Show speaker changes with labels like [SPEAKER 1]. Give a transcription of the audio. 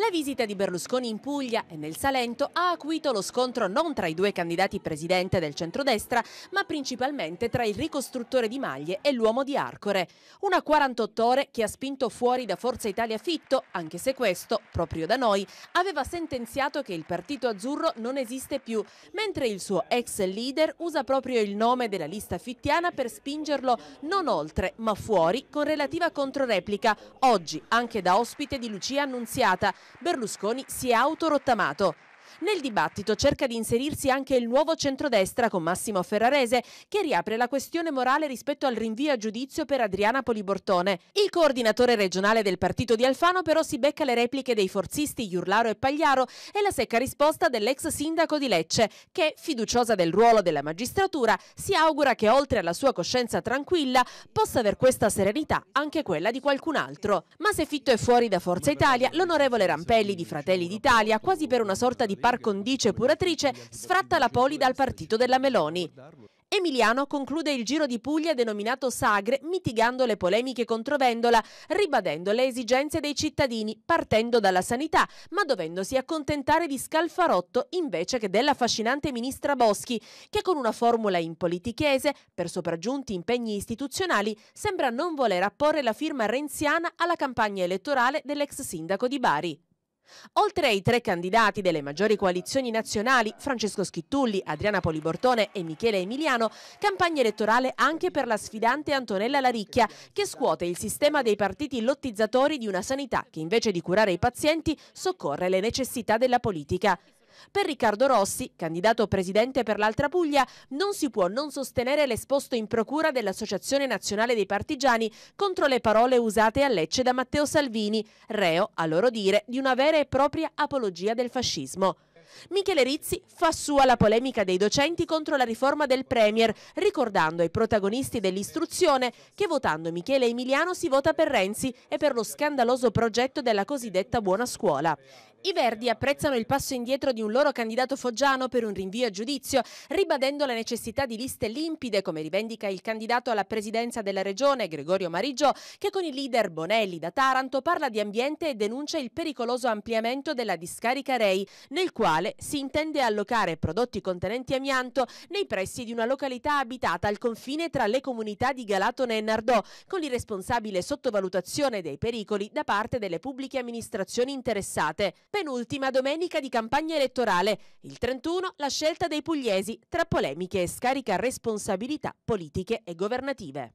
[SPEAKER 1] La visita di Berlusconi in Puglia e nel Salento ha acuito lo scontro non tra i due candidati presidente del centrodestra, ma principalmente tra il ricostruttore di maglie e l'uomo di Arcore. Una 48 ore che ha spinto fuori da Forza Italia Fitto, anche se questo, proprio da noi, aveva sentenziato che il partito azzurro non esiste più, mentre il suo ex leader usa proprio il nome della lista fittiana per spingerlo non oltre, ma fuori, con relativa controreplica, oggi anche da ospite di Lucia Annunziata, Berlusconi si è autorottamato. Nel dibattito cerca di inserirsi anche il nuovo centrodestra con Massimo Ferrarese che riapre la questione morale rispetto al rinvio a giudizio per Adriana Polibortone. Il coordinatore regionale del partito di Alfano però si becca le repliche dei forzisti Iurlaro e Pagliaro e la secca risposta dell'ex sindaco di Lecce che, fiduciosa del ruolo della magistratura, si augura che oltre alla sua coscienza tranquilla possa aver questa serenità anche quella di qualcun altro. Ma se Fitto è fuori da Forza Italia, l'onorevole Rampelli di Fratelli d'Italia, quasi per una sorta di par condice puratrice, sfratta la Poli dal partito della Meloni. Emiliano conclude il Giro di Puglia denominato Sagre mitigando le polemiche contro Vendola, ribadendo le esigenze dei cittadini, partendo dalla sanità, ma dovendosi accontentare di Scalfarotto invece che della affascinante ministra Boschi, che con una formula impolitichese, per sopraggiunti impegni istituzionali, sembra non voler apporre la firma renziana alla campagna elettorale dell'ex sindaco di Bari. Oltre ai tre candidati delle maggiori coalizioni nazionali, Francesco Schittulli, Adriana Polibortone e Michele Emiliano, campagna elettorale anche per la sfidante Antonella Laricchia, che scuote il sistema dei partiti lottizzatori di una sanità che invece di curare i pazienti soccorre le necessità della politica. Per Riccardo Rossi, candidato presidente per l'Altra Puglia, non si può non sostenere l'esposto in procura dell'Associazione Nazionale dei Partigiani contro le parole usate a Lecce da Matteo Salvini, reo, a loro dire, di una vera e propria apologia del fascismo. Michele Rizzi fa sua la polemica dei docenti contro la riforma del Premier, ricordando ai protagonisti dell'istruzione che votando Michele Emiliano si vota per Renzi e per lo scandaloso progetto della cosiddetta buona scuola. I Verdi apprezzano il passo indietro di un loro candidato foggiano per un rinvio a giudizio, ribadendo la necessità di liste limpide, come rivendica il candidato alla presidenza della regione Gregorio Marigiò, che con il leader Bonelli da Taranto parla di ambiente e denuncia il pericoloso ampliamento della discarica Rei, nel quale quale si intende allocare prodotti contenenti amianto nei pressi di una località abitata al confine tra le comunità di Galatone e Nardò, con l'irresponsabile sottovalutazione dei pericoli da parte delle pubbliche amministrazioni interessate. Penultima domenica di campagna elettorale, il 31 la scelta dei pugliesi tra polemiche e scarica responsabilità politiche e governative.